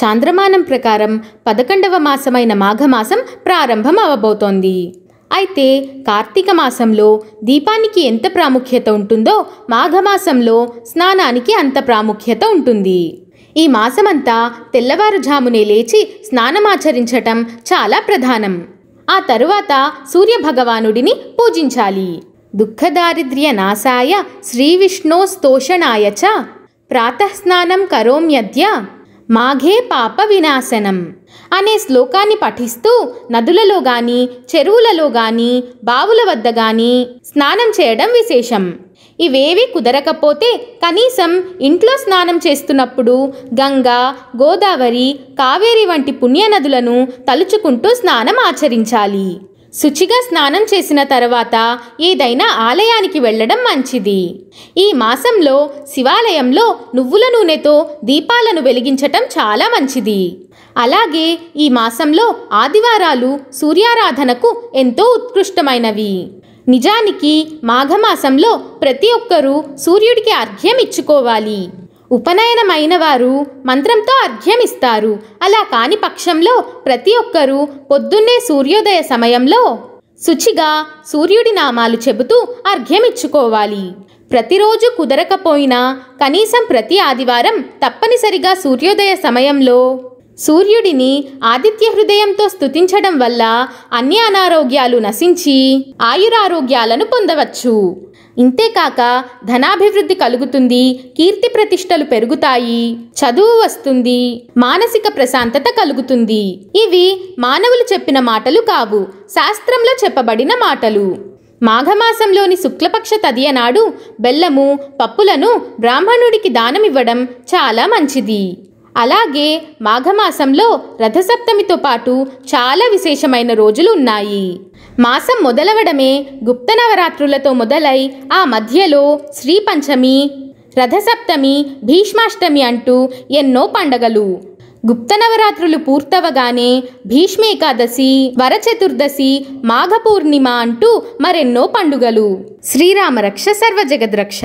చాంద్రమానం ప్రకారం పదకొండవ మాసమైన మాఘమాసం ప్రారంభం అవబోతోంది అయితే కార్తీక మాసంలో దీపానికి ఎంత ప్రాముఖ్యత ఉంటుందో మాఘమాసంలో స్నానానికి అంత ప్రాముఖ్యత ఉంటుంది ఈ మాసమంతా తెల్లవారుజామునే లేచి స్నానమాచరించటం చాలా ప్రధానం ఆ తరువాత సూర్యభగవానుడిని పూజించాలి దుఃఖదారిద్ర్య నాశాయ శ్రీవిష్ణో స్తోషణాయ చ ప్రాతఃస్నానం కరోమ్యద్య మాఘే పాప వినాశనం అనే శ్లోకాన్ని పఠిస్తూ నదులలో గాని చెరువులలో గాని బావుల వద్ద గాని స్నానం చేయడం విశేషం ఇవేవి కుదరకపోతే కనీసం ఇంట్లో స్నానం చేస్తున్నప్పుడు గంగా గోదావరి కావేరి వంటి పుణ్యనదులను తలుచుకుంటూ స్నానం ఆచరించాలి శుచిగా స్నానం చేసిన తర్వాత ఏదైనా ఆలయానికి వెళ్ళడం మంచిది ఈ మాసంలో శివాలయంలో నువ్వుల నూనెతో దీపాలను వెలిగించటం చాలా మంచిది అలాగే ఈ మాసంలో ఆదివారాలు సూర్యారాధనకు ఎంతో ఉత్కృష్టమైనవి నిజానికి మాఘమాసంలో ప్రతి ఒక్కరూ సూర్యుడికి అర్ఘ్యం ఇచ్చుకోవాలి ఉపనయనమైన వారు మంత్రంతో అర్ఘ్యమిస్తారు అలా కాని పక్షంలో ప్రతి ఒక్కరూ పొద్దున్నే సూర్యోదయ సమయంలో శుచిగా సూర్యుడి నామాలు చెబుతూ అర్ఘ్యమిచ్చుకోవాలి ప్రతిరోజు కుదరకపోయినా కనీసం ప్రతి ఆదివారం తప్పనిసరిగా సూర్యోదయ సమయంలో సూర్యుడిని ఆదిత్య హృదయంతో స్థుతించడం వల్ల అన్ని అనారోగ్యాలు నశించి ఆయురారోగ్యాలను పొందవచ్చు ఇంతేకాక ధనాభివృద్ధి కలుగుతుంది కీర్తి ప్రతిష్టలు పెరుగుతాయి చదువు వస్తుంది మానసిక ప్రశాంతత కలుగుతుంది ఇవి మానవులు చెప్పిన మాటలు కావు శాస్త్రంలో చెప్పబడిన మాటలు మాఘమాసంలోని శుక్లపక్ష తదియ నాడు బెల్లము పప్పులను బ్రాహ్మణుడికి దానమివ్వడం చాలా మంచిది అలాగే మాఘమాసంలో రథసప్తమితో పాటు చాలా విశేషమైన రోజులు ఉన్నాయి మాసం మొదలవడమే గుప్త నవరాత్రులతో మొదలై ఆ మధ్యలో శ్రీ పంచమి రథసప్తమి భీష్మాష్టమి అంటూ ఎన్నో పండగలు గుప్త నవరాత్రులు పూర్తవగానే భీష్మేకాదశి వరచతుర్దశి మాఘపూర్ణిమ అంటూ మరెన్నో పండుగలు శ్రీరామరక్ష సర్వజగద్రక్ష